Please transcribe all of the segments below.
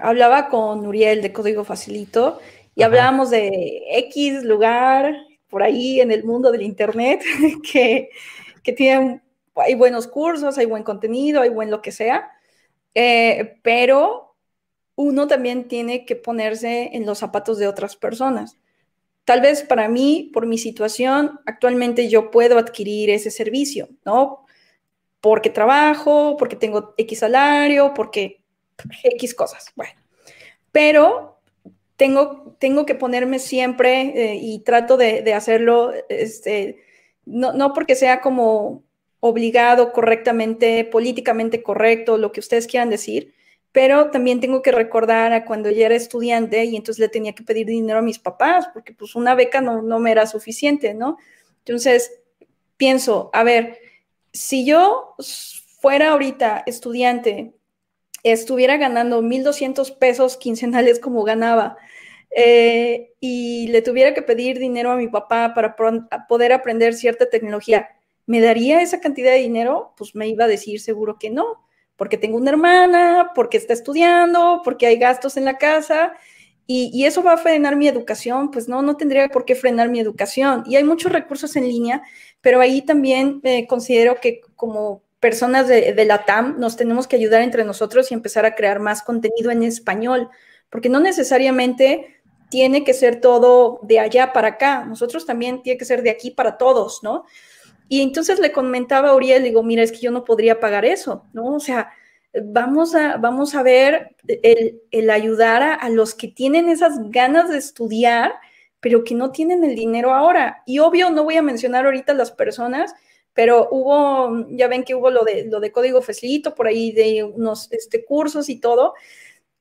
hablaba con Uriel de Código Facilito y hablábamos de X lugar por ahí en el mundo del Internet que, que tienen, hay buenos cursos, hay buen contenido, hay buen lo que sea, eh, pero uno también tiene que ponerse en los zapatos de otras personas. Tal vez para mí, por mi situación, actualmente yo puedo adquirir ese servicio, ¿no? Porque trabajo, porque tengo X salario, porque X cosas. Bueno, pero tengo, tengo que ponerme siempre eh, y trato de, hacerlo, este, no, porque sea como obligado correctamente, políticamente correcto, lo que ustedes quieran decir, pero también tengo que recordar a cuando yo era estudiante y entonces le tenía que pedir dinero a mis papás, porque pues una beca no, no me era suficiente, ¿no? Entonces, pienso, a ver, si yo fuera ahorita estudiante estuviera ganando 1.200 pesos quincenales como ganaba eh, y le tuviera que pedir dinero a mi papá para poder aprender cierta tecnología, ¿me daría esa cantidad de dinero? Pues me iba a decir seguro que no, porque tengo una hermana, porque está estudiando, porque hay gastos en la casa. Y, eso va a frenar mi educación, pues no, no tendría por qué frenar mi educación. Y hay muchos recursos en línea, pero ahí también eh, considero que como personas de, la TAM nos tenemos que ayudar entre nosotros y empezar a crear más contenido en español, porque no necesariamente tiene que ser todo de allá para acá, nosotros también tiene que ser de aquí para todos, ¿no? Y entonces le comentaba a Uriel, digo, mira, es que yo no podría pagar eso, ¿no? O sea, vamos a, vamos a ver el, ayudar a, a, los que tienen esas ganas de estudiar, pero que no tienen el dinero ahora. Y obvio, no voy a mencionar ahorita las personas pero hubo, ya ven que hubo lo de, lo de código Feslito, por ahí de unos este, cursos y todo,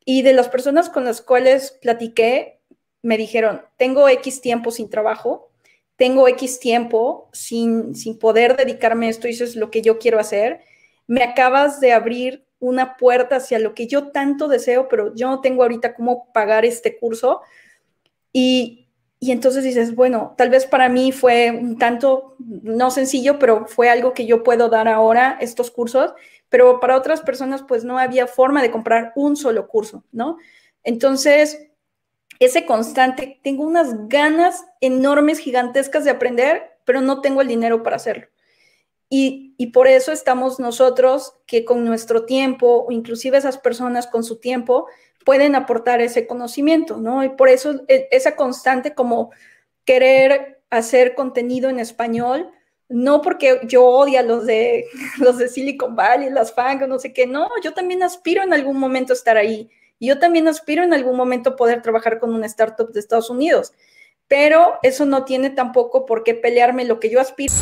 y de las personas con las cuales platiqué, me dijeron, tengo X tiempo sin trabajo, tengo X tiempo sin, sin poder dedicarme a esto, y eso es lo que yo quiero hacer, me acabas de abrir una puerta hacia lo que yo tanto deseo, pero yo no tengo ahorita cómo pagar este curso, y y entonces dices, bueno, tal vez para mí fue un tanto, no sencillo, pero fue algo que yo puedo dar ahora, estos cursos, pero para otras personas pues no había forma de comprar un solo curso, ¿no? Entonces, ese constante, tengo unas ganas enormes, gigantescas de aprender, pero no tengo el dinero para hacerlo. Y, por eso estamos nosotros que con nuestro tiempo, o inclusive esas personas con su tiempo, pueden aportar ese conocimiento, ¿no? Y por eso e, esa constante como querer hacer contenido en español, no porque yo odia a los de, los de Silicon Valley, las FANG, no sé qué, no, yo también aspiro en algún momento estar ahí. yo también aspiro en algún momento poder trabajar con una startup de Estados Unidos. Pero eso no tiene tampoco por qué pelearme lo que yo aspiro.